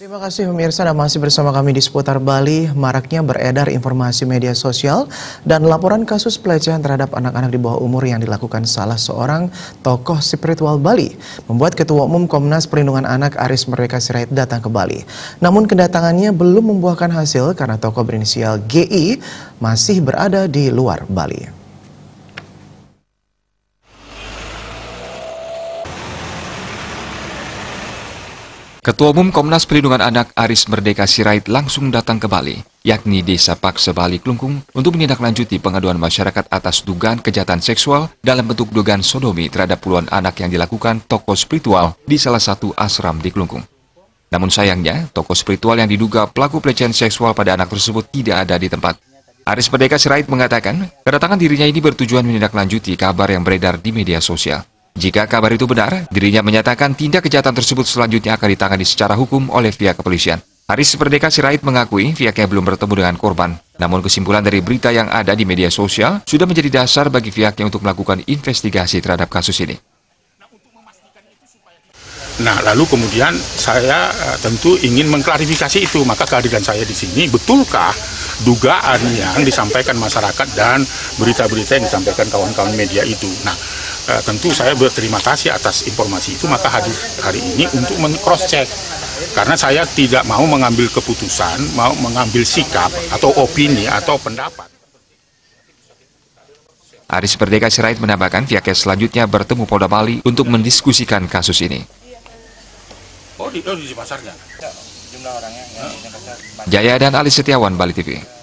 Terima kasih pemirsa Anda masih bersama kami di seputar Bali. Maraknya beredar informasi media sosial dan laporan kasus pelecehan terhadap anak-anak di bawah umur yang dilakukan salah seorang tokoh spiritual Bali membuat Ketua Umum Komnas Perlindungan Anak Aris Merdeka Sirait datang ke Bali. Namun kedatangannya belum membuahkan hasil karena tokoh berinisial GI masih berada di luar Bali. Ketua Umum Komnas Perlindungan Anak Aris Merdeka Sirait langsung datang ke Bali, yakni Desa Pakse Bali Klungkung, untuk menindaklanjuti pengaduan masyarakat atas dugaan kejahatan seksual dalam bentuk dugaan sodomi terhadap puluhan anak yang dilakukan tokoh spiritual di salah satu asram di Klungkung. Namun sayangnya, tokoh spiritual yang diduga pelaku pelecehan seksual pada anak tersebut tidak ada di tempat. Aris Merdeka Sirait mengatakan, kedatangan dirinya ini bertujuan menindaklanjuti kabar yang beredar di media sosial. Jika kabar itu benar, dirinya menyatakan tindak kejahatan tersebut selanjutnya akan ditangani secara hukum oleh pihak kepolisian. Haris Merdeka Sirait mengakui pihaknya belum bertemu dengan korban. Namun kesimpulan dari berita yang ada di media sosial sudah menjadi dasar bagi pihaknya untuk melakukan investigasi terhadap kasus ini. Nah, lalu kemudian saya eh, tentu ingin mengklarifikasi itu. Maka kehadiran saya di sini, betulkah dugaan yang disampaikan masyarakat dan berita-berita yang disampaikan kawan-kawan media itu? Nah, Eh, tentu saya berterima kasih atas informasi itu maka hadir hari ini untuk men cross check karena saya tidak mau mengambil keputusan mau mengambil sikap atau opini atau pendapat Aris Merdeka Sirait menambahkan pihaknya selanjutnya bertemu Polda Bali untuk mendiskusikan kasus ini. Oh di, oh, di pasarnya? Jumlah orangnya. Jaya dan Ali Setiawan, Bali TV.